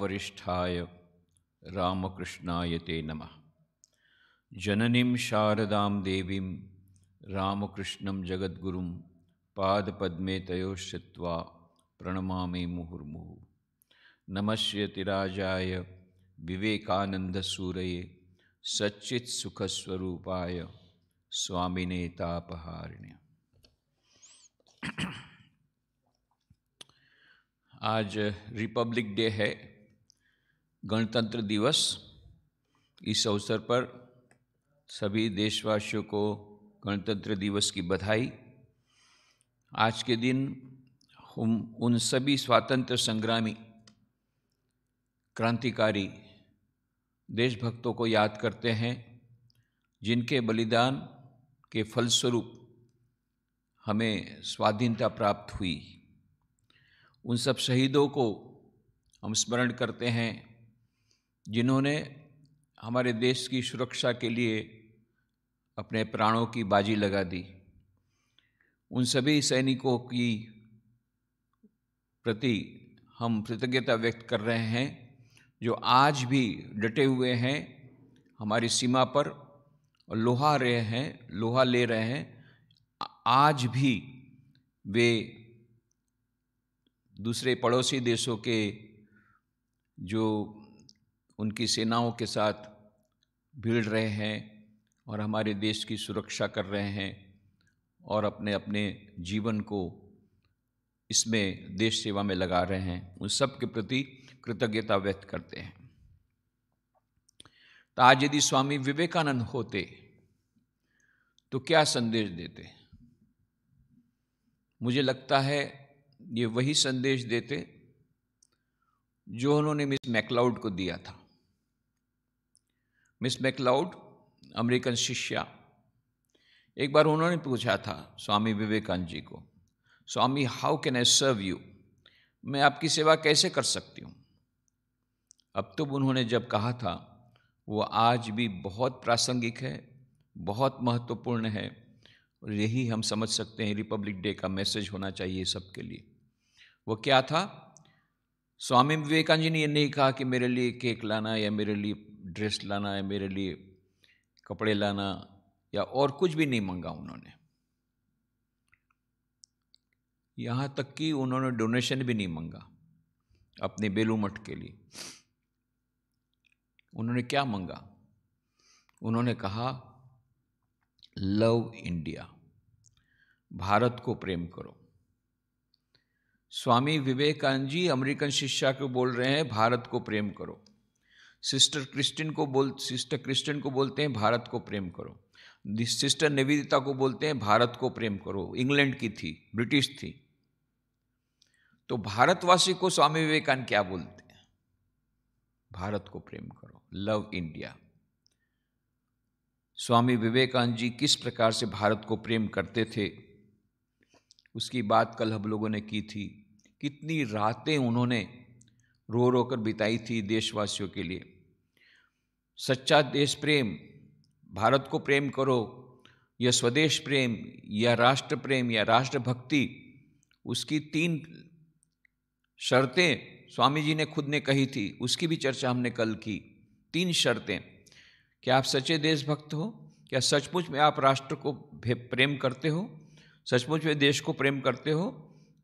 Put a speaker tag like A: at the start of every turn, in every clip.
A: वरिष्ठाय रामकृष्णाय ते नम जननी शारदा देवी रामकृष्ण जगद्गुरुं पादपद्मे तय प्रणमामि प्रणमा नमस्यतिराजाय विवेकानन्दसूरये सच्चित्सुखस्वरूपाय स्वामिने स्वामीनेतापहारिण्य आज रिपब्लिक डे है गणतंत्र दिवस इस अवसर पर सभी देशवासियों को गणतंत्र दिवस की बधाई आज के दिन हम उन सभी स्वातंत्र संग्रामी क्रांतिकारी देशभक्तों को याद करते हैं जिनके बलिदान के फलस्वरूप हमें स्वाधीनता प्राप्त हुई उन सब शहीदों को हम स्मरण करते हैं जिन्होंने हमारे देश की सुरक्षा के लिए अपने प्राणों की बाजी लगा दी उन सभी सैनिकों की प्रति हम कृतज्ञता व्यक्त कर रहे हैं जो आज भी डटे हुए हैं हमारी सीमा पर और लोहा रहे हैं लोहा ले रहे हैं आज भी वे दूसरे पड़ोसी देशों के जो उनकी सेनाओं के साथ भीड़ रहे हैं और हमारे देश की सुरक्षा कर रहे हैं और अपने अपने जीवन को इसमें देश सेवा में लगा रहे हैं उन सब के प्रति कृतज्ञता व्यक्त करते हैं तो आज यदि स्वामी विवेकानंद होते तो क्या संदेश देते मुझे लगता है ये वही संदेश देते जो उन्होंने मिस मैकलाउड को दिया था मिस मैकलाउड अमेरिकन शिष्या एक बार उन्होंने पूछा था स्वामी विवेकानंद जी को Swami how can I serve you मैं आपकी सेवा कैसे कर सकती हूँ अब तो उन्होंने जब कहा था वो आज भी बहुत प्रासंगिक है बहुत महत्वपूर्ण है और यही हम समझ सकते हैं रिपब्लिक डे का मैसेज होना चाहिए सबके लिए वो क्या था स्वामी विवेकानंद जी ने ये नहीं कहा कि मेरे लिए केक लाना या मेरे लिए ड्रेस लाना है मेरे लिए कपड़े लाना या और कुछ भी नहीं मंगा उन्होंने यहाँ तक कि उन्होंने डोनेशन भी नहीं मंगा अपने बेलू मठ के लिए उन्होंने क्या मांगा उन्होंने कहा लव इंडिया भारत को प्रेम करो स्वामी विवेकानंद जी अमेरिकन शिक्षा को बोल रहे हैं भारत को प्रेम करो सिस्टर क्रिस्टिन को बोल सिस्टर क्रिस्टिन को बोलते हैं भारत को प्रेम करो सिस्टर निवेदिता को बोलते हैं भारत को प्रेम करो इंग्लैंड की थी ब्रिटिश थी तो भारतवासी को स्वामी विवेकानंद क्या बोलते हैं भारत को प्रेम करो लव इंडिया स्वामी विवेकानंद जी किस प्रकार से भारत को प्रेम करते थे उसकी बात कल हम लोगों ने की थी कितनी रातें उन्होंने रो रो कर बिताई थी देशवासियों के लिए सच्चा देश प्रेम भारत को प्रेम करो या स्वदेश प्रेम या राष्ट्र प्रेम या राष्ट्र भक्ति उसकी तीन शर्तें स्वामी जी ने खुद ने कही थी उसकी भी चर्चा हमने कल की तीन शर्तें क्या आप सच्चे देशभक्त हो क्या सचमुच में आप राष्ट्र को प्रेम करते हो सचमुच में देश को प्रेम करते हो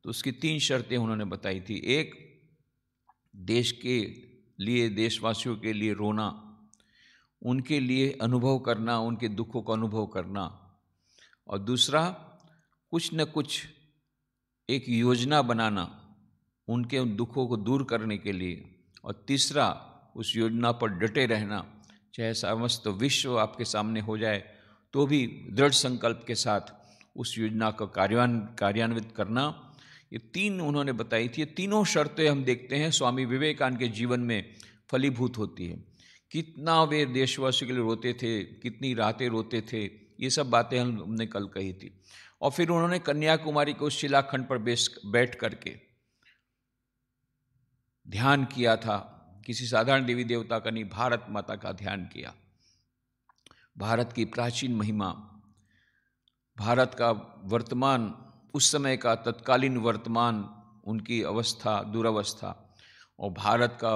A: तो उसकी तीन शर्तें उन्होंने बताई थी एक देश के लिए देशवासियों के लिए रोना उनके लिए अनुभव करना उनके दुखों का अनुभव करना और दूसरा कुछ न कुछ एक योजना बनाना उनके उन दुखों को दूर करने के लिए और तीसरा उस योजना पर डटे रहना चाहे समस्त विश्व आपके सामने हो जाए तो भी दृढ़ संकल्प के साथ उस योजना का कार्यान्वित कार्यान्वित करना ये तीन उन्होंने बताई थी ये तीनों शर्तें हम देखते हैं स्वामी विवेकानंद के जीवन में फलीभूत होती है कितना वे देशवासियों के लिए रोते थे कितनी रातें रोते थे ये सब बातें हमने कल कही थी और फिर उन्होंने कन्याकुमारी को शिलाखंड पर बेस बैठ करके ध्यान किया था किसी साधारण देवी देवता का नहीं भारत माता का ध्यान किया भारत की प्राचीन महिमा भारत का वर्तमान उस समय का तत्कालीन वर्तमान उनकी अवस्था दुरावस्था और भारत का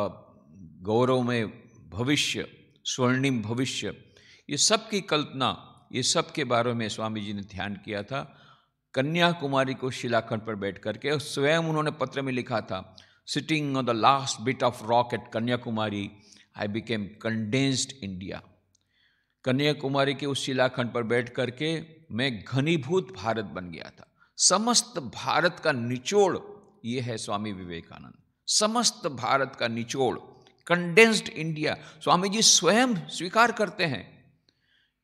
A: गौरव में भविष्य स्वर्णिम भविष्य ये सब की कल्पना ये सब के बारे में स्वामी जी ने ध्यान किया था कन्याकुमारी को शिलाखंड पर बैठ करके और स्वयं उन्होंने पत्र में लिखा था sitting on the last bit of rock at Kanyakumari I became condensed India Kanyakumari के उस शिलाखंड पर बैठ करके मैं घनीभूत भारत बन गया था समस्त भारत का निचोड़ ये है स्वामी विवेकानंद समस्त भारत का निचोड़ कंडेंस्ड इंडिया स्वामी जी स्वयं स्वीकार करते हैं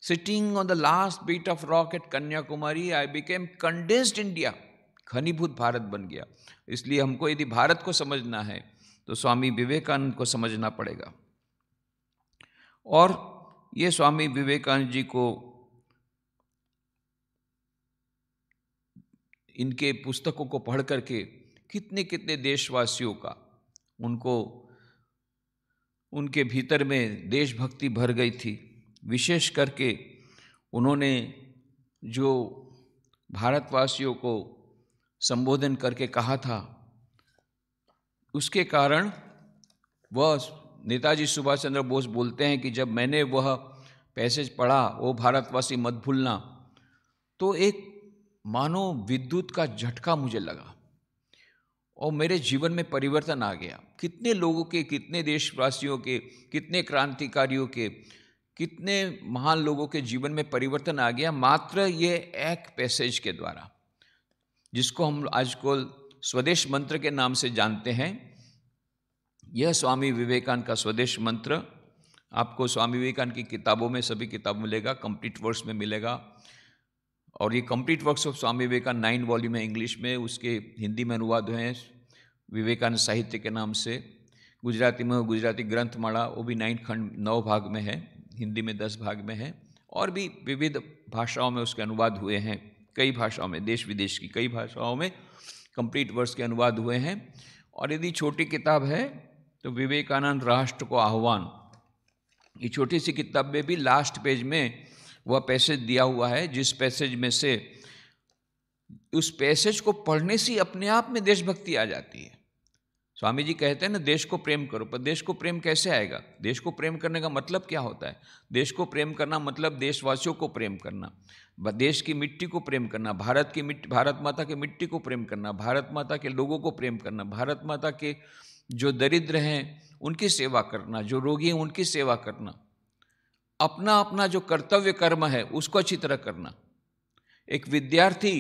A: sitting on the last bit of rock at Kanyakumari I became condensed India घनीभूत भारत बन गया इसलिए हमको यदि भारत को समझना है तो स्वामी विवेकानंद को समझना पड़ेगा और ये स्वामी विवेकानंद जी को इनके पुस्तकों को पढ़ करके कितने कितने देशवासियों का उनको उनके भीतर में देशभक्ति भर गई थी विशेष करके उन्होंने जो भारतवासियों को संबोधन करके कहा था उसके कारण वह नेताजी सुभाष चंद्र बोस बोलते हैं कि जब मैंने वह पैसेज पढ़ा वो भारतवासी मत भूलना तो एक मानो विद्युत का झटका मुझे लगा और मेरे जीवन में परिवर्तन आ गया कितने लोगों के कितने देशवासियों के कितने क्रांतिकारियों के कितने महान लोगों के जीवन में परिवर्तन आ गया मात्र ये एक पैसेज के द्वारा जिसको हम आजकल स्वदेश मंत्र के नाम से जानते हैं यह स्वामी विवेकानंद का स्वदेश मंत्र आपको स्वामी विवेकानंद की किताबों में सभी किताब मिलेगा कंप्लीट वर्स में मिलेगा और ये complete works of Swami Vivekananda nine volume है इंग्लिश में उसके हिंदी में अनुवाद हुए हैं विवेकानंद साहित्य के नाम से गुजराती में गुजराती ग्रंथमाला वो भी नाइन खंड नौ भाग में है हिंदी में दस भाग में है और भी विविध भाषाओं में उसके अनुवाद हुए हैं कई भाषाओं में देश विदेश की कई भाषाओं में कंप्लीट वर्ष के अनुवाद हुए हैं और यदि छोटी किताब है तो विवेकानंद राष्ट्र को आह्वान ये छोटी सी किताब में भी लास्ट पेज में वह पैसेज दिया हुआ है जिस पैसेज में से उस पैसेज को पढ़ने से अपने आप में देशभक्ति आ जाती है स्वामी जी कहते हैं ना देश को प्रेम करो पर देश को प्रेम कैसे आएगा देश को प्रेम करने का मतलब क्या होता है देश को प्रेम करना मतलब देशवासियों को प्रेम करना देश की मिट्टी को प्रेम करना भारत की मिट्टी भारत माता की मिट्टी को प्रेम करना भारत माता के लोगों को प्रेम करना भारत माता के जो दरिद्र हैं उनकी सेवा करना जो रोगी हैं उनकी सेवा करना अपना अपना जो कर्तव्य कर्म है उसको अच्छी तरह करना एक विद्यार्थी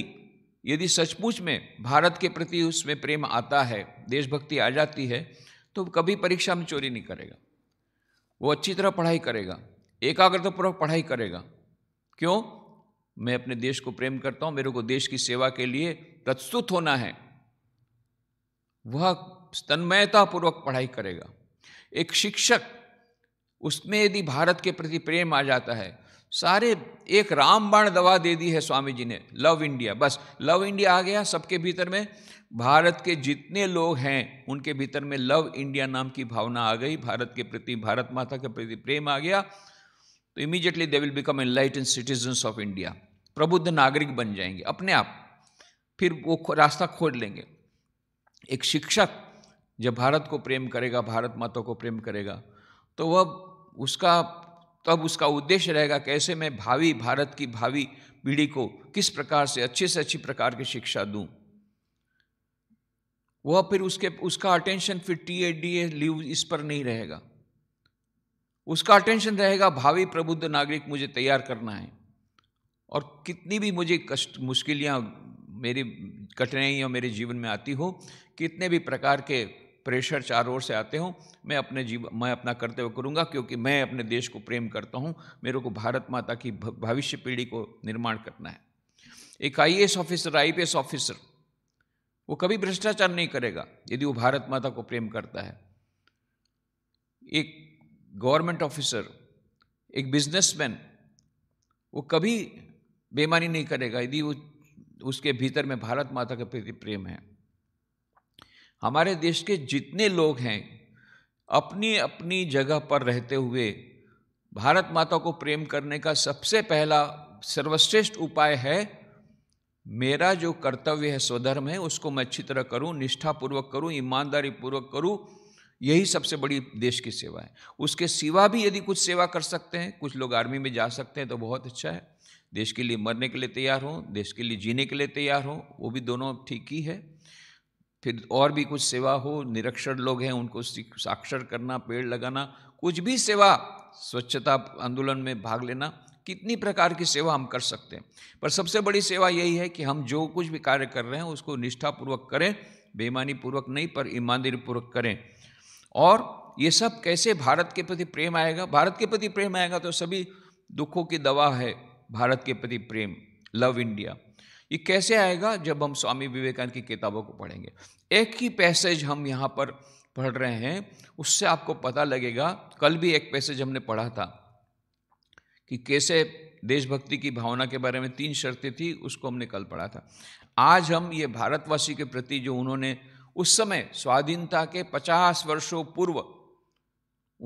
A: यदि सचमुच में भारत के प्रति उसमें प्रेम आता है देशभक्ति आ जाती है तो कभी परीक्षा में चोरी नहीं करेगा वो अच्छी तरह पढ़ाई करेगा एकाग्रतापूर्वक पढ़ाई करेगा क्यों मैं अपने देश को प्रेम करता हूं मेरे को देश की सेवा के लिए प्रस्तुत होना है वह तन्मयतापूर्वक पढ़ाई करेगा एक शिक्षक उसमें यदि भारत के प्रति प्रेम आ जाता है सारे एक रामबाण दवा दे दी है स्वामी जी ने लव इंडिया बस लव इंडिया आ गया सबके भीतर में भारत के जितने लोग हैं उनके भीतर में लव इंडिया नाम की भावना आ गई भारत के प्रति भारत माता के प्रति प्रेम आ गया तो immediately they will become in citizens of India प्रबुद्ध नागरिक बन जाएंगे अपने आप फिर वो रास्ता खोज लेंगे एक शिक्षक जब भारत को प्रेम करेगा भारत माता को प्रेम करेगा तो वह उसका तब उसका उद्देश्य रहेगा कैसे मैं भावी भारत की भावी पीढ़ी को किस प्रकार से अच्छे से अच्छी प्रकार की शिक्षा दूं वह फिर उसके उसका अटेंशन फिर T A D A leave इस पर नहीं रहेगा उसका अटेंशन रहेगा भावी प्रबुद्ध नागरिक मुझे तैयार करना है और कितनी भी मुझे कष्ट मुश्किलियाँ मेरी कठिनाइयाँ मेरे जीवन में आती हो कितने भी प्रकार के प्रेशर चारों ओर से आते हों मैं अपने जीव मैं अपना कर्तव्य करूँगा क्योंकि मैं अपने देश को प्रेम करता हूँ मेरे को भारत माता की भविष्य पीढ़ी को निर्माण करना है एक आई ऑफिसर आई ऑफिसर वो कभी भ्रष्टाचार नहीं करेगा यदि वो भारत माता को प्रेम करता है एक गवर्नमेंट ऑफिसर एक बिजनेसमैन वो कभी बेमानी नहीं करेगा यदि वो उसके भीतर में भारत माता के प्रति प्रेम है हमारे देश के जितने लोग हैं अपनी अपनी जगह पर रहते हुए भारत माता को प्रेम करने का सबसे पहला सर्वश्रेष्ठ उपाय है मेरा जो कर्तव्य है स्वधर्म है उसको मैं अच्छी तरह करूं निष्ठापूर्वक करूं ईमानदारी पूर्वक करूं यही सबसे बड़ी देश की सेवा है उसके सिवा भी यदि कुछ सेवा कर सकते हैं कुछ लोग आर्मी में जा सकते हैं तो बहुत अच्छा है देश के लिए मरने के लिए तैयार हों देश के लिए जीने के लिए तैयार हों वो भी दोनों ठीक ही है फिर और भी कुछ सेवा हो निरक्षर लोग हैं उनको साक्षर करना पेड़ लगाना कुछ भी सेवा स्वच्छता आंदोलन में भाग लेना कितनी प्रकार की सेवा हम कर सकते हैं पर सबसे बड़ी सेवा यही है कि हम जो कुछ भी कार्य कर रहे हैं उसको निष्ठापूर्वक करें बेईमानी पूर्वक नहीं पर ईमानदारी पूर्वक करें और ये सब कैसे भारत के प्रति प्रेम आएगा भारत के प्रति प्रेम आएगा तो सभी दुखों की दवा है भारत के प्रति प्रेम लव इंडिया ये कैसे आएगा जब हम स्वामी विवेकानंद की किताबों को पढ़ेंगे एक ही पैसेज हम यहाँ पर पढ़ रहे हैं उससे आपको पता लगेगा कल भी एक पैसेज हमने पढ़ा था कि कैसे देशभक्ति की भावना के बारे में तीन शर्तें थी उसको हमने कल पढ़ा था आज हम ये भारतवासी के प्रति जो उन्होंने उस समय स्वाधीनता के पचास वर्षों पूर्व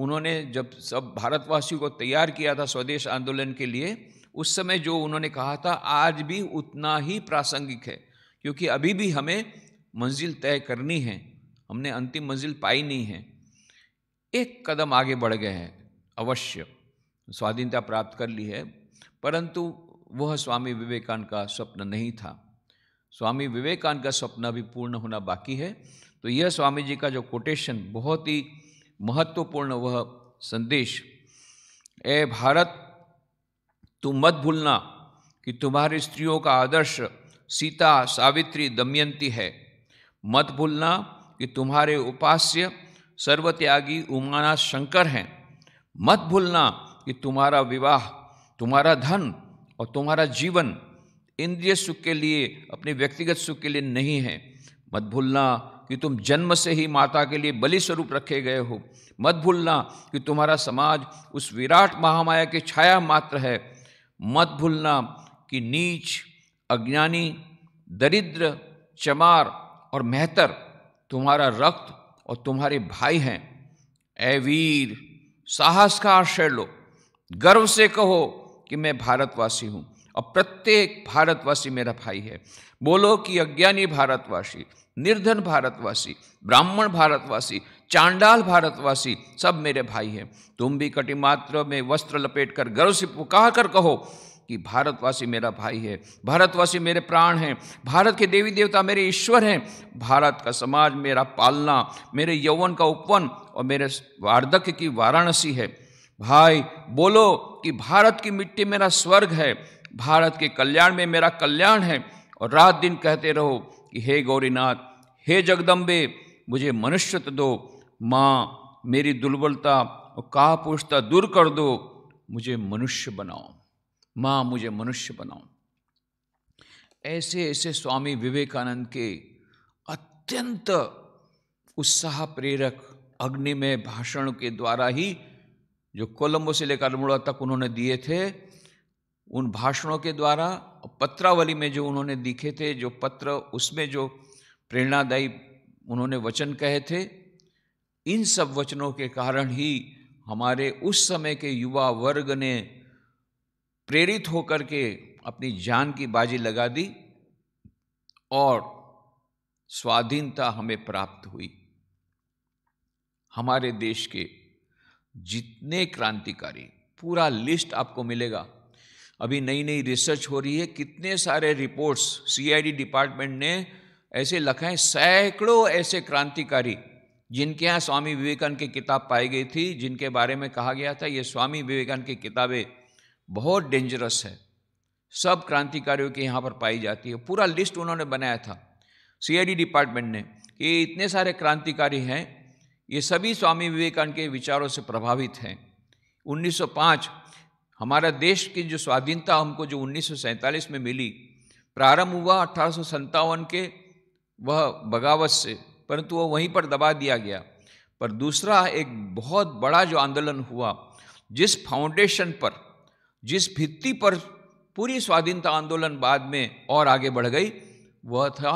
A: उन्होंने जब सब भारतवासियों को तैयार किया था स्वदेश आंदोलन के लिए उस समय जो उन्होंने कहा था आज भी उतना ही प्रासंगिक है क्योंकि अभी भी हमें मंजिल तय करनी है हमने अंतिम मंजिल पाई नहीं है एक कदम आगे बढ़ गए हैं अवश्य स्वाधीनता प्राप्त कर ली है परंतु वह स्वामी विवेकानंद का स्वप्न नहीं था स्वामी विवेकानंद का स्वप्न अभी पूर्ण होना बाकी है तो यह स्वामी जी का जो कोटेशन बहुत ही महत्वपूर्ण वह संदेश ए भारत तुम मत भूलना कि तुम्हारी स्त्रियों का आदर्श सीता सावित्री दमयंती है मत भूलना कि तुम्हारे उपास्य सर्वत्यागी उमाना शंकर हैं मत भूलना कि तुम्हारा विवाह तुम्हारा धन और तुम्हारा जीवन इंद्रिय सुख के लिए अपने व्यक्तिगत सुख के लिए नहीं है मत भूलना कि तुम जन्म से ही माता के लिए बलि स्वरूप रखे गए हो मत भूलना कि तुम्हारा समाज उस विराट महामाया की छाया मात्र है मत भूलना कि नीच अज्ञानी दरिद्र चमार और मेहतर तुम्हारा रक्त और तुम्हारे भाई हैं ए वीर साहस का आश्रय लो गर्व से कहो कि मैं भारतवासी हूँ और प्रत्येक भारतवासी मेरा भाई है बोलो कि अज्ञानी भारतवासी निर्धन भारतवासी ब्राह्मण भारतवासी चांडाल भारतवासी सब मेरे भाई हैं तुम भी कटिमात्र में वस्त्र लपेट कर गर्व से पुकार कर कहो कि भारतवासी मेरा भाई है भारतवासी मेरे प्राण हैं भारत के देवी देवता मेरे ईश्वर हैं भारत का समाज मेरा पालना मेरे यौवन का उपवन और मेरे वार्धक्य की वाराणसी है भाई बोलो कि भारत की मिट्टी मेरा स्वर्ग है भारत के कल्याण में मेरा कल्याण है और रात दिन कहते रहो कि हे गौरीनाथ हे जगदम्बे मुझे मनुष्य तो दो माँ मेरी दुर्बलता और कहा पूछता दूर कर दो मुझे मनुष्य बनाओ माँ मुझे मनुष्य बनाओ ऐसे ऐसे स्वामी विवेकानंद के अत्यंत उत्साह प्रेरक अग्नि में भाषण के द्वारा ही जो कोलंबो से लेकर अल्मोड़ा तक उन्होंने दिए थे उन भाषणों के द्वारा पत्रावली में जो उन्होंने दिखे थे जो पत्र उसमें जो प्रेरणादायी उन्होंने वचन कहे थे इन सब वचनों के कारण ही हमारे उस समय के युवा वर्ग ने प्रेरित होकर के अपनी जान की बाजी लगा दी और स्वाधीनता हमें प्राप्त हुई हमारे देश के जितने क्रांतिकारी पूरा लिस्ट आपको मिलेगा अभी नई नई रिसर्च हो रही है कितने सारे रिपोर्ट्स सीआईडी डिपार्टमेंट ने ऐसे लखाए सैकड़ों ऐसे क्रांतिकारी जिनके यहाँ स्वामी विवेकानंद की किताब पाई गई थी जिनके बारे में कहा गया था ये स्वामी विवेकानंद की किताबें बहुत डेंजरस है सब क्रांतिकारियों के यहाँ पर पाई जाती है पूरा लिस्ट उन्होंने बनाया था सीआईडी डिपार्टमेंट ने कि ये इतने सारे क्रांतिकारी हैं ये सभी स्वामी विवेकानंद के विचारों से प्रभावित हैं 1905 हमारा देश की जो स्वाधीनता हमको जो उन्नीस में मिली प्रारंभ हुआ अठारह के वह बगावत से परंतु वह वहीं पर दबा दिया गया पर दूसरा एक बहुत बड़ा जो आंदोलन हुआ जिस फाउंडेशन पर जिस भित्ति पर पूरी स्वाधीनता आंदोलन बाद में और आगे बढ़ गई वह था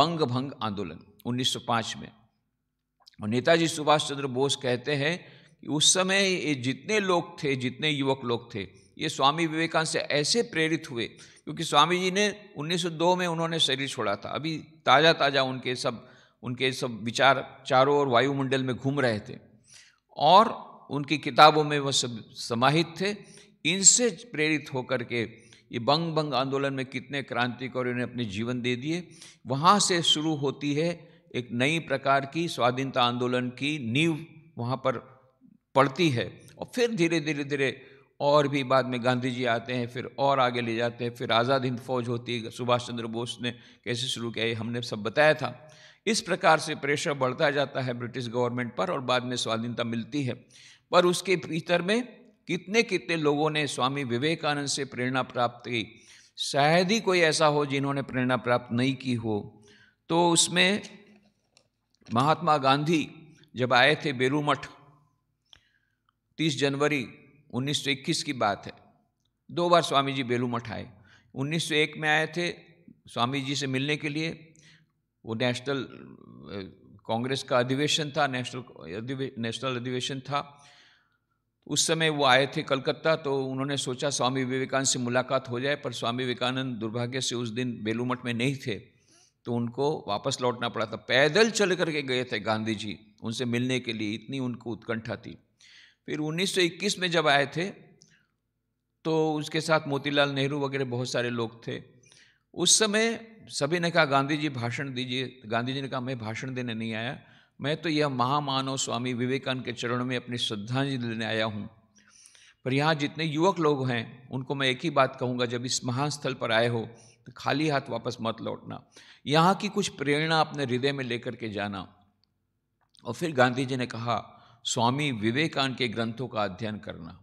A: बंग भंग आंदोलन 1905 में और नेताजी सुभाष चंद्र बोस कहते हैं कि उस समय ये जितने लोग थे जितने युवक लोग थे ये स्वामी विवेकानंद से ऐसे प्रेरित हुए क्योंकि स्वामी जी ने 1902 में उन्होंने शरीर छोड़ा था अभी ताज़ा ताज़ा उनके सब उनके सब विचार चारों ओर वायुमंडल में घूम रहे थे और उनकी किताबों में वह सब समाहित थे इनसे प्रेरित होकर के ये बंग बंग आंदोलन में कितने क्रांतिकारियों ने अपने जीवन दे दिए वहाँ से शुरू होती है एक नई प्रकार की स्वाधीनता आंदोलन की नींव वहाँ पर पड़ती है और फिर धीरे धीरे धीरे और भी बाद में गांधी जी आते हैं फिर और आगे ले जाते हैं फिर आज़ाद हिंद फौज होती है सुभाष चंद्र बोस ने कैसे शुरू किया ये हमने सब बताया था इस प्रकार से प्रेशर बढ़ता जाता है ब्रिटिश गवर्नमेंट पर और बाद में स्वाधीनता मिलती है पर उसके भीतर में कितने कितने लोगों ने स्वामी विवेकानंद से प्रेरणा प्राप्त की शायद ही कोई ऐसा हो जिन्होंने प्रेरणा प्राप्त नहीं की हो तो उसमें महात्मा गांधी जब आए थे बेरूमठ 30 जनवरी 1921 की बात है दो बार स्वामी जी बेलूमठ आए 1901 में आए थे स्वामी जी से मिलने के लिए वो नेशनल कांग्रेस का अधिवेशन था नेशनल नेशनल अधिवेशन था उस समय वो आए थे कलकत्ता तो उन्होंने सोचा स्वामी विवेकानंद से मुलाकात हो जाए पर स्वामी विवेकानंद दुर्भाग्य से उस दिन बेलूमठ में नहीं थे तो उनको वापस लौटना पड़ा था पैदल चल करके गए थे गांधी जी उनसे मिलने के लिए इतनी उनको उत्कंठा थी फिर 1921 में जब आए थे तो उसके साथ मोतीलाल नेहरू वगैरह बहुत सारे लोग थे उस समय सभी ने कहा गांधी जी भाषण दीजिए तो गांधी जी ने कहा मैं भाषण देने नहीं आया मैं तो यह महामानव स्वामी विवेकानंद के चरणों में अपनी श्रद्धांजलि देने आया हूँ पर यहाँ जितने युवक लोग हैं उनको मैं एक ही बात कहूँगा जब इस महास्थल पर आए हो तो खाली हाथ वापस मत लौटना यहाँ की कुछ प्रेरणा अपने हृदय में लेकर के जाना और फिर गांधी जी ने कहा स्वामी विवेकानंद के ग्रंथों का अध्ययन करना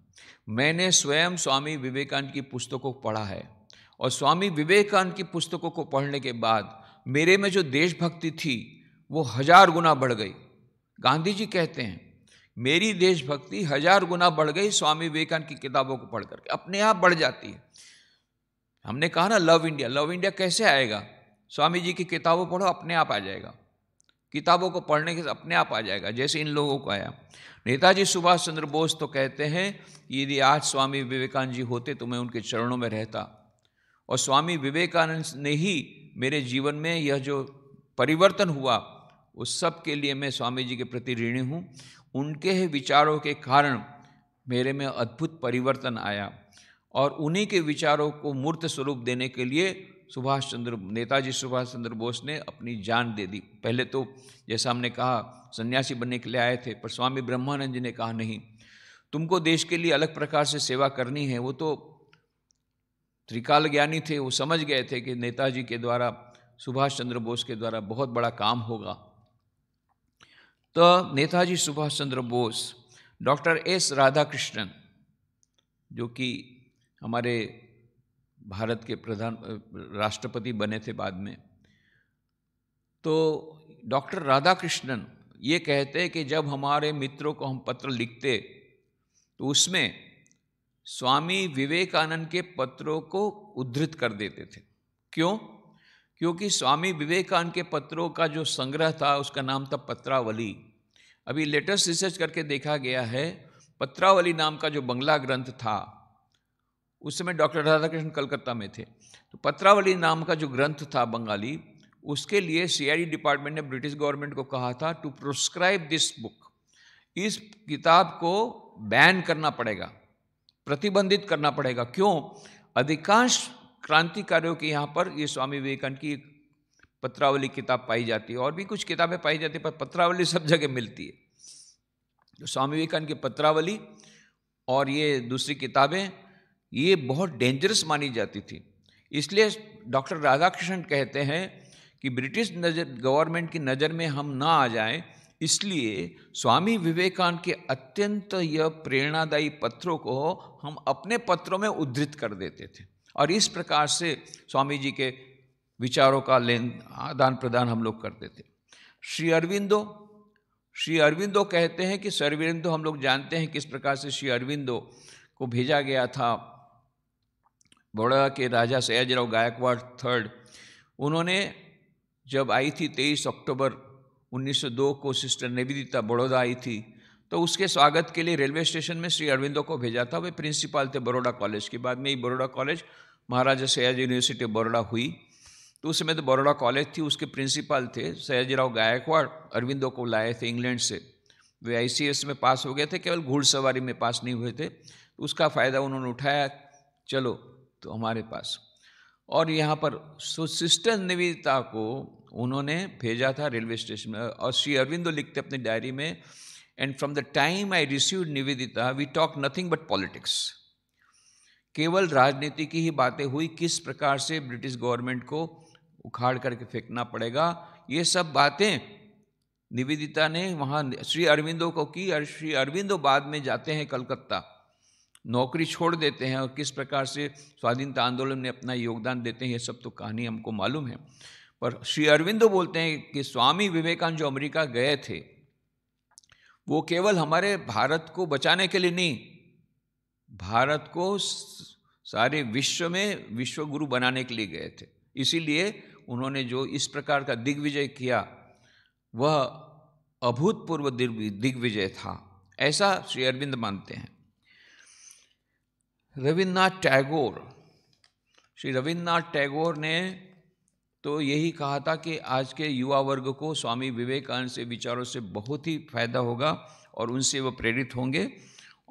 A: मैंने स्वयं स्वामी विवेकानंद की पुस्तकों को पढ़ा है और स्वामी विवेकानंद की पुस्तकों को पढ़ने के बाद मेरे में जो देशभक्ति थी वो हजार गुना बढ़ गई गांधी जी कहते हैं मेरी देशभक्ति हजार गुना बढ़ गई स्वामी विवेकानंद की किताबों को पढ़ करके अपने आप बढ़ जाती है हमने कहा ना लव इंडिया लव इंडिया कैसे आएगा स्वामी जी की किताबों पढ़ो अपने आप आ जाएगा किताबों को पढ़ने के अपने आप आ जाएगा जैसे इन लोगों को आया नेताजी सुभाष चंद्र बोस तो कहते हैं कि यदि आज स्वामी विवेकानंद जी होते तो मैं उनके चरणों में रहता और स्वामी विवेकानंद ने ही मेरे जीवन में यह जो परिवर्तन हुआ उस सब के लिए मैं स्वामी जी के प्रति ऋणी हूँ उनके ही विचारों के कारण मेरे में अद्भुत परिवर्तन आया और उन्हीं के विचारों को मूर्त स्वरूप देने के लिए सुभाष चंद्र नेताजी सुभाष चंद्र बोस ने अपनी जान दे दी पहले तो जैसा हमने कहा सन्यासी बनने के लिए आए थे पर स्वामी ब्रह्मानंद जी ने कहा नहीं तुमको देश के लिए अलग प्रकार से सेवा करनी है वो तो त्रिकाल ज्ञानी थे वो समझ गए थे कि नेताजी के द्वारा सुभाष चंद्र बोस के द्वारा बहुत बड़ा काम होगा तो नेताजी सुभाष चंद्र बोस डॉक्टर एस राधाकृष्णन जो कि हमारे भारत के प्रधान राष्ट्रपति बने थे बाद में तो डॉक्टर राधाकृष्णन ये कहते कि जब हमारे मित्रों को हम पत्र लिखते तो उसमें स्वामी विवेकानंद के पत्रों को उद्धृत कर देते थे क्यों क्योंकि स्वामी विवेकानंद के पत्रों का जो संग्रह था उसका नाम था पत्रावली अभी लेटेस्ट रिसर्च करके देखा गया है पत्रावली नाम का जो बंगला ग्रंथ था उस समय डॉक्टर राधाकृष्ण कलकत्ता में थे तो पत्रावली नाम का जो ग्रंथ था बंगाली उसके लिए सीआईडी डिपार्टमेंट ने ब्रिटिश गवर्नमेंट को कहा था टू प्रोस्क्राइब दिस बुक इस किताब को बैन करना पड़ेगा प्रतिबंधित करना पड़ेगा क्यों अधिकांश क्रांतिकारियों के यहाँ पर ये स्वामी विवेकानंद की पत्रावली किताब पाई जाती है और भी कुछ किताबें पाई जाती है पर पत्रावली सब जगह मिलती है तो स्वामी विवेकानंद की पत्रावली और ये दूसरी किताबें ये बहुत डेंजरस मानी जाती थी इसलिए डॉक्टर राधाकृष्णन कहते हैं कि ब्रिटिश नज़र गवर्नमेंट की नज़र में हम ना आ जाएं इसलिए स्वामी विवेकानंद के अत्यंत यह प्रेरणादायी पत्रों को हम अपने पत्रों में उद्धृत कर देते थे और इस प्रकार से स्वामी जी के विचारों का लेन आदान प्रदान हम लोग करते थे श्री अरविंदो श्री अरविंदो कहते हैं कि श्री अरविंदो हम लोग जानते हैं किस प्रकार से श्री अरविंदो को भेजा गया था बड़ा के राजा सयाजीराव गायकवाड़ थर्ड उन्होंने जब आई थी तेईस अक्टूबर 1902 को सिस्टर निवेदिता बड़ौदा आई थी तो उसके स्वागत के लिए रेलवे स्टेशन में श्री अरविंदो को भेजा था वे प्रिंसिपाल थे बड़ौदा कॉलेज के बाद में ही Baroda college Maharaja Sayaji university of Baroda हुई तो उस समय तो बड़ौदा कॉलेज थी उसके प्रिंसिपाल थे सयाजीराव गायकवाड़ अरविंदो को लाए थे इंग्लैंड से वे आई में पास हो गए थे केवल घुड़सवारी में पास नहीं हुए थे तो उसका फ़ायदा उन्होंने उठाया चलो तो हमारे पास और यहाँ पर सो सिस्टर निवेदिता को उन्होंने भेजा था रेलवे स्टेशन में और श्री अरविंदो तो लिखते अपनी डायरी में and from the time I receive Nivedita we talk nothing but politics केवल राजनीति की ही बातें हुई किस प्रकार से ब्रिटिश गवर्नमेंट को उखाड़ करके फेंकना पड़ेगा ये सब बातें निवेदिता ने वहाँ श्री अरविंदो को की और श्री अरविंदो बाद में जाते हैं कलकत्ता नौकरी छोड़ देते हैं और किस प्रकार से स्वाधीनता आंदोलन में अपना योगदान देते हैं ये सब तो कहानी हमको मालूम है पर श्री अरविंदो बोलते हैं कि स्वामी विवेकानंद जो अमेरिका गए थे वो केवल हमारे भारत को बचाने के लिए नहीं भारत को सारे विश्व में विश्व गुरु बनाने के लिए गए थे इसीलिए उन्होंने जो इस प्रकार का दिग्विजय किया वह अभूतपूर्व दिग्विजय था ऐसा श्री अरविंद मानते हैं रविन्द्रनाथ टैगोर श्री रविन्द्रनाथ टैगोर ने तो यही कहा था कि आज के युवा वर्ग को स्वामी विवेकानंद से विचारों से बहुत ही फायदा होगा और उनसे वह प्रेरित होंगे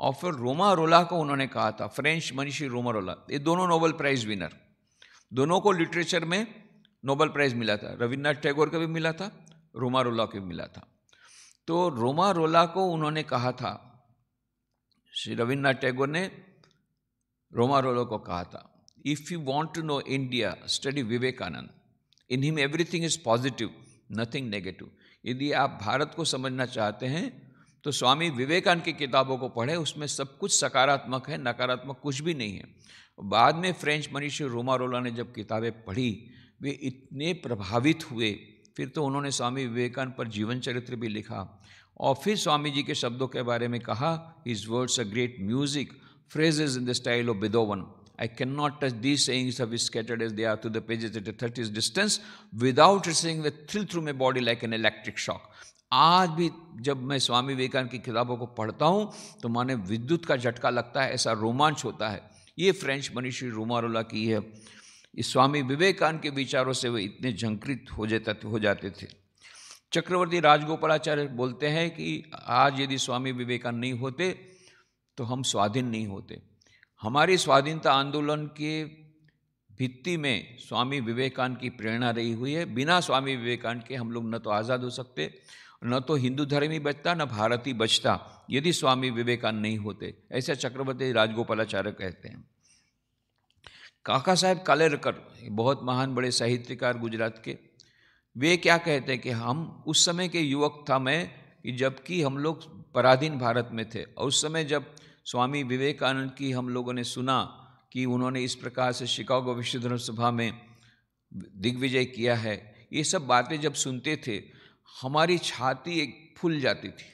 A: और फिर रोमा रोला को उन्होंने कहा था फ्रेंच मनीषी रोमा रोला ये दोनों नोबल प्राइज़ विनर दोनों को लिटरेचर में नोबल प्राइज़ मिला था रविन्द्रनाथ टैगोर का भी मिला था रोमा रोला का भी मिला था तो रोमा रोला को उन्होंने कहा था श्री रविन्द्रनाथ टैगोर ने रोमा रोला को कहा था if you want to know India study Vivekananda in him everything is positive nothing negative यदि आप भारत को समझना चाहते हैं तो स्वामी विवेकानंद की किताबों को पढ़े उसमें सब कुछ सकारात्मक है नकारात्मक कुछ भी नहीं है बाद में फ्रेंच मनीष रोमारोला ने जब किताबें पढ़ी वे इतने प्रभावित हुए फिर तो उन्होंने स्वामी विवेकानंद पर जीवन चरित्र भी लिखा और फिर स्वामी जी के शब्दों के बारे में कहा is words a great music phrases in the style of Beethoven I cannot touch these sayings of scattered as they are through the pages at a 30's distance without receiving the thrill through my body like an electric shock. आज भी जब मैं स्वामी विवेकानंद की किताबों को पढ़ता हूँ तो माने विद्युत का झटका लगता है ऐसा रोमांच होता है ये फ्रेंच मनीषी रोमारोला की है इस स्वामी विवेकानंद के विचारों से वे इतने झंकृत हो जाते हो जाते थे चक्रवर्ती राजगोपालाचार्य बोलते हैं कि आज यदि स्वामी विवेकानंद नहीं होते तो हम स्वाधीन नहीं होते हमारे स्वाधीनता आंदोलन के भित्ति में स्वामी विवेकानंद की प्रेरणा रही हुई है बिना स्वामी विवेकानंद के हम लोग न तो आज़ाद हो सकते न तो हिंदू धर्म ही बचता न भारत ही बचता यदि स्वामी विवेकानंद नहीं होते ऐसे चक्रवर्ती राजगोपालाचार्य कहते हैं काका साहेब कालेरकर बहुत महान बड़े साहित्यकार गुजरात के वे क्या कहते हैं कि हम उस समय के युवक था मैं कि जबकि हम लोग पराधीन भारत में थे और उस समय जब स्वामी विवेकानंद की हम लोगों ने सुना कि उन्होंने इस प्रकार से शिकागो विश्व सभा में दिग्विजय किया है ये सब बातें जब सुनते थे हमारी छाती एक फूल जाती थी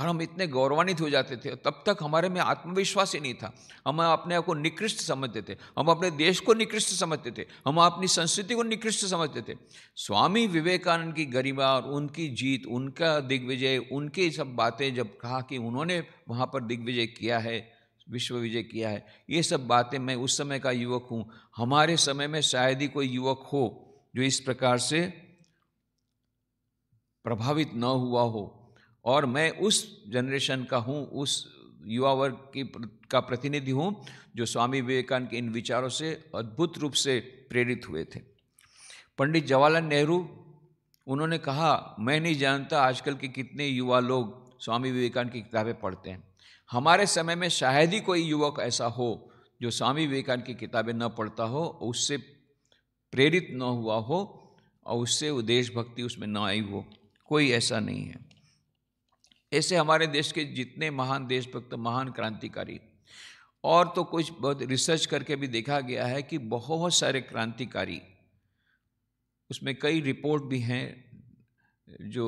A: और हम इतने गौरवान्वित हो जाते थे तब तक हमारे में आत्मविश्वास ही नहीं था हम अपने आप को निकृष्ट समझते थे हम अपने देश को निकृष्ट समझते थे हम अपनी संस्कृति को निकृष्ट समझते थे स्वामी विवेकानंद की गरिमा और उनकी जीत उनका दिग्विजय उनकी सब बातें जब कहा कि उन्होंने वहाँ पर दिग्विजय किया है विश्व विजय किया है ये सब बातें मैं उस समय का युवक हूँ हमारे समय में शायद ही कोई युवक हो जो इस प्रकार से प्रभावित न हुआ हो और मैं उस जनरेशन का हूँ उस युवा वर्ग की का प्रतिनिधि हूँ जो स्वामी विवेकानंद के इन विचारों से अद्भुत रूप से प्रेरित हुए थे पंडित जवाहरलाल नेहरू उन्होंने कहा मैं नहीं जानता आजकल के कितने युवा लोग स्वामी विवेकानंद की किताबें पढ़ते हैं हमारे समय में शायद ही कोई युवक ऐसा हो जो स्वामी विवेकानंद की किताबें न पढ़ता हो उससे प्रेरित न हुआ हो और उससे वो देशभक्ति उसमें ना आई हो कोई ऐसा नहीं है ऐसे हमारे देश के जितने महान देशभक्त महान क्रांतिकारी और तो कुछ बहुत रिसर्च करके भी देखा गया है कि बहुत सारे क्रांतिकारी उसमें कई रिपोर्ट भी हैं जो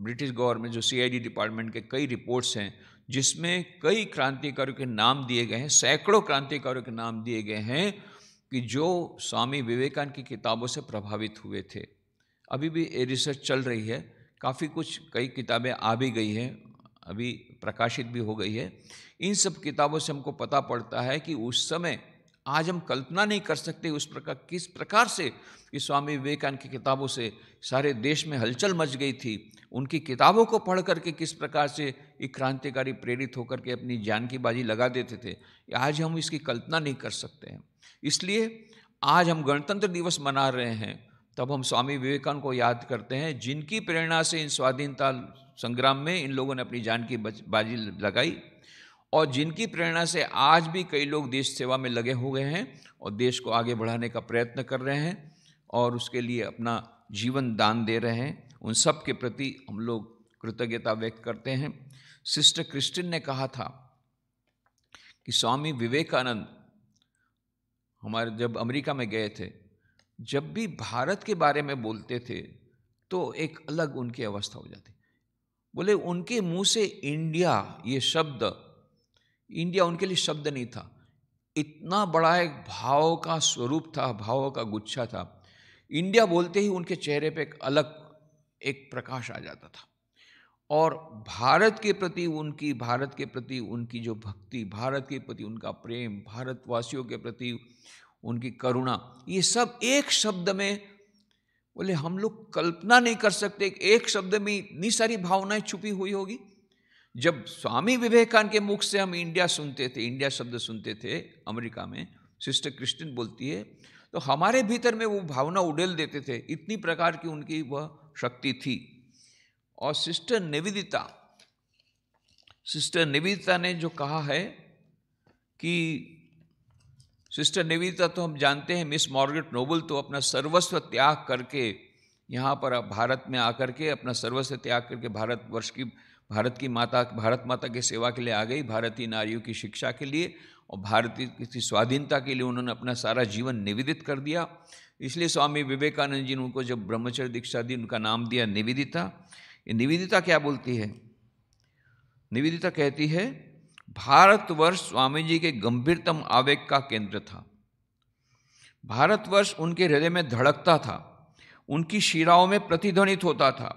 A: ब्रिटिश गवर्नमेंट जो सीआईडी डिपार्टमेंट के कई रिपोर्ट्स हैं जिसमें कई क्रांतिकारियों के नाम दिए गए हैं सैकड़ों क्रांतिकारियों के नाम दिए गए हैं कि जो स्वामी विवेकानंद की किताबों से प्रभावित हुए थे अभी भी ये रिसर्च चल रही है काफ़ी कुछ कई किताबें आ भी गई हैं अभी प्रकाशित भी हो गई है इन सब किताबों से हमको पता पड़ता है कि उस समय आज हम कल्पना नहीं कर सकते उस प्रकार किस प्रकार से कि स्वामी विवेकानंद की किताबों से सारे देश में हलचल मच गई थी उनकी किताबों को पढ़ करके किस प्रकार से एक क्रांतिकारी प्रेरित होकर के अपनी जान की बाजी लगा देते थे आज हम इसकी कल्पना नहीं कर सकते हैं इसलिए आज हम गणतंत्र दिवस मना रहे हैं तब हम स्वामी विवेकानंद को याद करते हैं जिनकी प्रेरणा से इन स्वाधीनता संग्राम में इन लोगों ने अपनी जान की बाजी लगाई और जिनकी प्रेरणा से आज भी कई लोग देश सेवा में लगे हुए हैं और देश को आगे बढ़ाने का प्रयत्न कर रहे हैं और उसके लिए अपना जीवन दान दे रहे हैं उन सब के प्रति हम लोग कृतज्ञता व्यक्त करते हैं सिस्टर क्रिस्टिन ने कहा था कि स्वामी विवेकानंद हमारे जब अमेरिका में गए थे जब भी भारत के बारे में बोलते थे तो एक अलग उनकी अवस्था हो जाती बोले उनके मुंह से इंडिया ये शब्द इंडिया उनके लिए शब्द नहीं था इतना बड़ा एक भाव का स्वरूप था भाव का गुच्छा था इंडिया बोलते ही उनके चेहरे पे एक अलग एक प्रकाश आ जाता था और भारत के प्रति उनकी भारत के प्रति उनकी जो भक्ति भारत के प्रति उनका प्रेम भारतवासियों के प्रति उनकी करुणा ये सब एक शब्द में बोले हम लोग कल्पना नहीं कर सकते एक शब्द में इतनी सारी भावनाएं छुपी हुई होगी जब स्वामी विवेकानंद के मुख से हम इंडिया सुनते थे इंडिया शब्द सुनते थे अमेरिका में सिस्टर क्रिस्टिन बोलती है तो हमारे भीतर में वो भावना उडेल देते थे इतनी प्रकार की उनकी वह शक्ति थी और सिस्टर निवेदिता सिस्टर निवेदिता ने जो कहा है कि सिस्टर निवेदिता तो हम जानते हैं मिस मॉर्गेट नोबल तो अपना सर्वस्व त्याग करके यहाँ पर भारत में आकर के अपना सर्वस्व त्याग करके भारत वर्ष की भारत की माता भारत माता की सेवा के लिए आ गई भारतीय नारियों की शिक्षा के लिए और भारतीय की स्वाधीनता के लिए उन्होंने अपना सारा जीवन निवेदित कर दिया इसलिए स्वामी विवेकानंद जी ने उनको जब ब्रह्मचर्य दीक्षा दी उनका नाम दिया निवेदिता ये निवेदिता क्या बोलती है निवेदिता कहती है भारतवर्ष स्वामी जी के गंभीरतम आवेग का केंद्र था भारतवर्ष उनके हृदय में धड़कता था उनकी शिराओं में प्रतिध्वनित होता था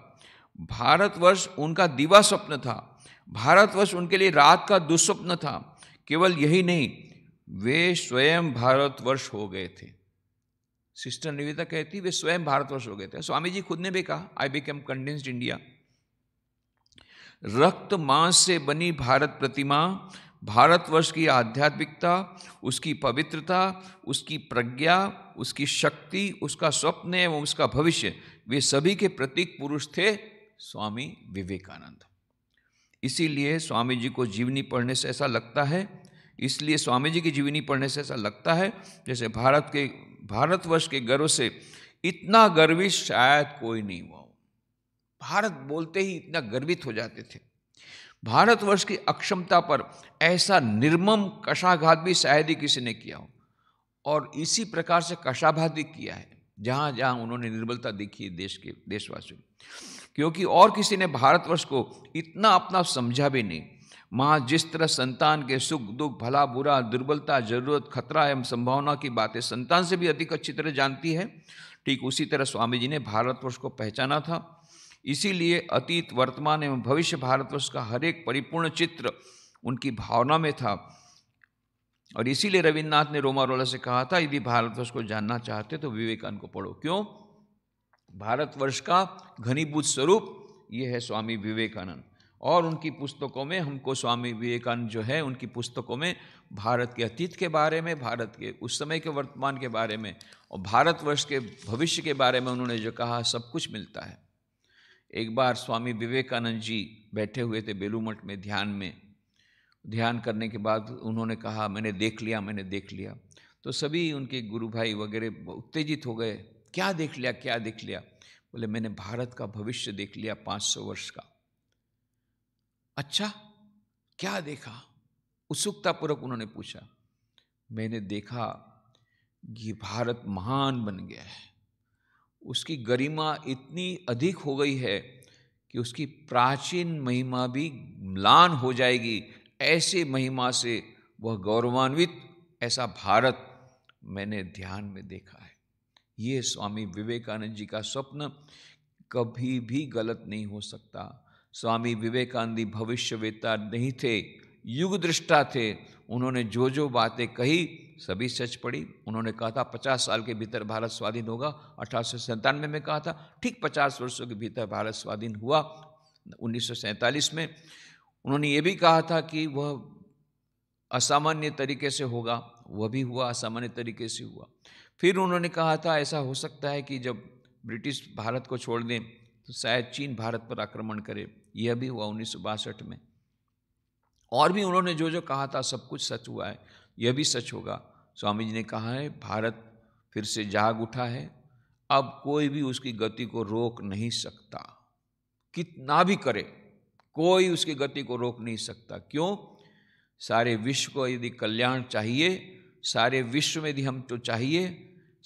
A: भारतवर्ष उनका दीवा स्वप्न था भारतवर्ष उनके लिए रात का दुस्वप्न था केवल यही नहीं वे स्वयं भारतवर्ष हो गए थे सिस्टर निवेदा कहती वे स्वयं भारतवर्ष हो गए थे स्वामी जी खुद ने भी कहा आई बिकेम कंडेंस्ड इंडिया रक्त मांस से बनी भारत प्रतिमा भारतवर्ष की आध्यात्मिकता उसकी पवित्रता उसकी प्रज्ञा उसकी शक्ति उसका स्वप्न एवं उसका भविष्य वे सभी के प्रतीक पुरुष थे स्वामी विवेकानंद इसीलिए स्वामी जी को जीवनी पढ़ने से ऐसा लगता है इसलिए स्वामी जी की जीवनी पढ़ने से ऐसा लगता है जैसे भारत के भारतवर्ष के गर्व से इतना गर्वित शायद कोई नहीं हुआ भारत बोलते ही इतना गर्वित हो जाते थे भारतवर्ष की अक्षमता पर ऐसा निर्मम कशाघात भी शायद ही किसी ने किया हो और इसी प्रकार से कशाघात भी किया है जहाँ जहाँ उन्होंने निर्बलता देखी है देश के देशवासियों क्योंकि और किसी ने भारतवर्ष को इतना अपना समझा भी नहीं माँ जिस तरह संतान के सुख दुख भला बुरा दुर्बलता जरूरत खतरा एवं संभावना की बातें संतान से भी अधिक अच्छी तरह जानती है ठीक उसी तरह स्वामी जी ने भारतवर्ष को पहचाना था इसीलिए अतीत वर्तमान एवं भविष्य भारतवर्ष का हर एक परिपूर्ण चित्र उनकी भावना में था और इसीलिए रविन्द्रनाथ ने रोमारोला से कहा था यदि भारतवर्ष को जानना चाहते तो विवेकानंद को पढ़ो क्यों भारतवर्ष का घनीभूत स्वरूप ये है स्वामी विवेकानंद और उनकी पुस्तकों में हमको स्वामी विवेकानंद जो है उनकी पुस्तकों में भारत के अतीत के बारे में भारत के उस समय के वर्तमान के बारे में और भारतवर्ष के भविष्य के बारे में उन्होंने जो कहा सब कुछ मिलता है एक बार स्वामी विवेकानंद जी बैठे हुए थे बेलूमठ में ध्यान में ध्यान करने के बाद उन्होंने कहा मैंने देख लिया मैंने देख लिया तो सभी उनके गुरु भाई वगैरह उत्तेजित हो गए क्या देख लिया क्या देख लिया बोले मैंने भारत का भविष्य देख लिया पाँच सौ वर्ष का अच्छा क्या देखा उत्सुकतापूर्वक उन्होंने पूछा मैंने देखा कि भारत महान बन गया है उसकी गरिमा इतनी अधिक हो गई है कि उसकी प्राचीन महिमा भी म्लान हो जाएगी ऐसे महिमा से वह गौरवान्वित ऐसा भारत मैंने ध्यान में देखा है ये स्वामी विवेकानंद जी का स्वप्न कभी भी गलत नहीं हो सकता स्वामी विवेकानंद भविष्यवेता नहीं थे युग दृष्टा थे उन्होंने जो जो बातें कही सभी सच पड़ी उन्होंने कहा था पचास साल के भीतर भारत स्वाधीन होगा अठारह में, में कहा था ठीक पचास वर्षों के भीतर भारत स्वाधीन हुआ उन्नीस में उन्होंने ये भी कहा था कि वह असामान्य तरीके से होगा वह भी हुआ असामान्य तरीके से हुआ फिर उन्होंने कहा था ऐसा हो सकता है कि जब ब्रिटिश भारत को छोड़ दें तो शायद चीन भारत पर आक्रमण करे यह भी हुआ उन्नीस में और भी उन्होंने जो जो कहा था सब कुछ सच हुआ है यह भी सच होगा स्वामी जी ने कहा है भारत फिर से जाग उठा है अब कोई भी उसकी गति को रोक नहीं सकता कितना भी करे कोई उसकी गति को रोक नहीं सकता क्यों सारे विश्व को यदि कल्याण चाहिए सारे विश्व में यदि हम तो चाहिए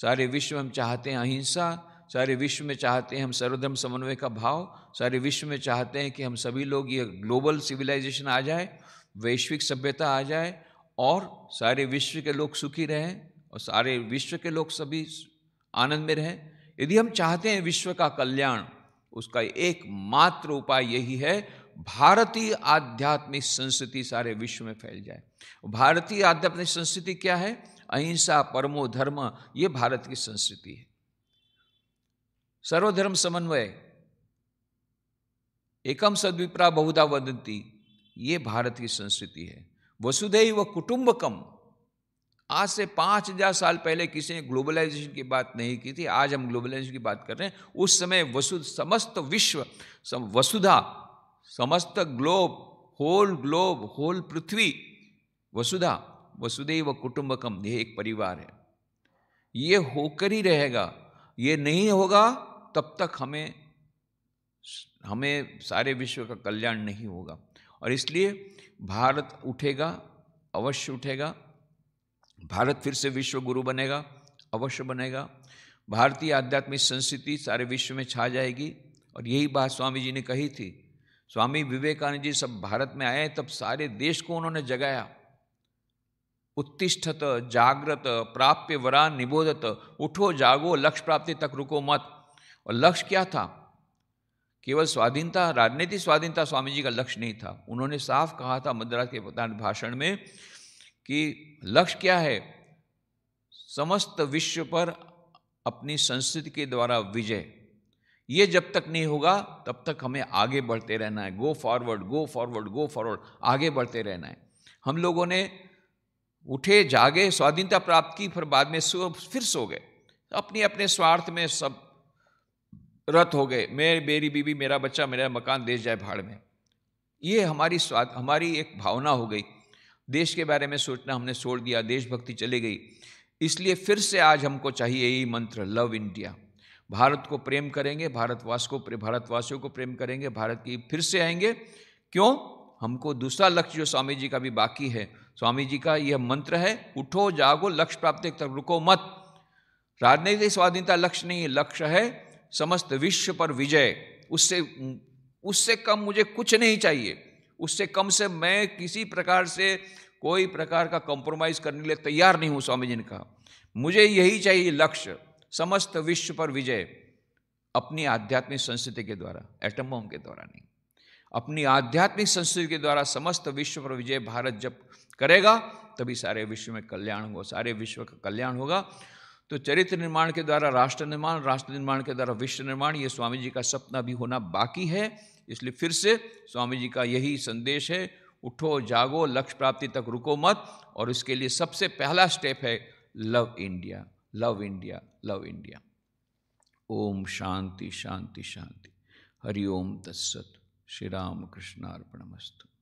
A: सारे विश्व में हम चाहते हैं अहिंसा सारे विश्व में चाहते हैं हम सर्वधर्म समन्वय का भाव सारे विश्व में चाहते हैं कि हम सभी लोग ये ग्लोबल सिविलाइजेशन आ जाए वैश्विक सभ्यता आ जाए और सारे विश्व के लोग सुखी रहें और सारे विश्व के लोग सभी आनंद में रहें यदि हम चाहते हैं विश्व का कल्याण उसका एकमात्र उपाय यही है भारतीय आध्यात्मिक संस्कृति सारे विश्व में फैल जाए भारतीय आध्यात्मिक संस्कृति क्या है अहिंसा परमो धर्म ये भारत की संस्कृति है सर्वधर्म समन्वय एकम सद्विप्रा बहुधा वदंती ये भारत की संस्कृति है वसुधैव कुटुंबकम आज से पांच हजार साल पहले किसी ने ग्लोबलाइजेशन की बात नहीं की थी आज हम ग्लोबलाइजेशन की बात कर रहे हैं उस समय वसु समस्त विश्व सम, वसुधा समस्त ग्लोब होल ग्लोब होल पृथ्वी वसुधा वसुदेव कुटुंबकम यह एक परिवार है ये होकर ही रहेगा ये नहीं होगा तब तक हमें हमें सारे विश्व का कल्याण नहीं होगा और इसलिए भारत उठेगा अवश्य उठेगा भारत फिर से विश्व गुरु बनेगा अवश्य बनेगा भारतीय आध्यात्मिक संस्कृति सारे विश्व में छा जाएगी और यही बात स्वामी जी ने कही थी स्वामी विवेकानंद जी सब भारत में आए तब सारे देश को उन्होंने जगाया उत्तिष्ठत जागृत प्राप्य वरा निबोधत उठो जागो लक्ष्य प्राप्ति तक रुको मत और लक्ष्य क्या था केवल स्वाधीनता राजनीतिक स्वाधीनता स्वामी जी का लक्ष्य नहीं था उन्होंने साफ कहा था मद्रास के प्रधान भाषण में कि लक्ष्य क्या है समस्त विश्व पर अपनी संस्कृति के द्वारा विजय ये जब तक नहीं होगा तब तक हमें आगे बढ़ते रहना है go forward go forward go forward आगे बढ़ते रहना है हम लोगों ने उठे जागे स्वाधीनता प्राप्त की फिर बाद में सो फिर सो गए अपने अपने स्वार्थ में सब रत हो गए मेरे मेरी बीवी मेरा बच्चा मेरा मकान देश जाए भाड़ में ये हमारी स्वाद हमारी एक भावना हो गई देश के बारे में सोचना हमने छोड़ दिया देशभक्ति चली गई इसलिए फिर से आज हमको चाहिए यही मंत्र लव इंडिया भारत को प्रेम करेंगे भारतवास को भारतवासियों को प्रेम करेंगे भारत की फिर से आएंगे क्यों हमको दूसरा लक्ष्य जो स्वामी जी का भी बाकी है स्वामी जी का यह मंत्र है उठो जागो लक्ष्य प्राप्ति तक रुको मत राजनीतिक स्वाधीनता लक्ष्य नहीं है लक्ष्य है समस्त विश्व पर विजय उससे उससे कम मुझे कुछ नहीं चाहिए उससे कम से मैं किसी प्रकार से कोई प्रकार का कॉम्प्रोमाइज़ करने के लिए तैयार नहीं हूँ स्वामी जी ने कहा मुझे यही चाहिए लक्ष्य समस्त विश्व पर विजय अपनी आध्यात्मिक संस्कृति के द्वारा एटम बम के द्वारा नहीं अपनी आध्यात्मिक संस्कृति के द्वारा समस्त विश्व पर विजय भारत जब करेगा तभी सारे विश्व में कल्याण होगा सारे विश्व का कल्याण होगा तो चरित्र निर्माण के द्वारा राष्ट्र निर्माण राष्ट्र निर्माण के द्वारा विश्व निर्माण ये स्वामी जी का सपना भी होना बाकी है इसलिए फिर से स्वामी जी का यही संदेश है उठो जागो लक्ष्य प्राप्ति तक रुको मत और इसके लिए सबसे पहला स्टेप है love India love India love India ओम शांति शांति शांति हरिओम ओम श्री राम कृष्णार्पणमस्तु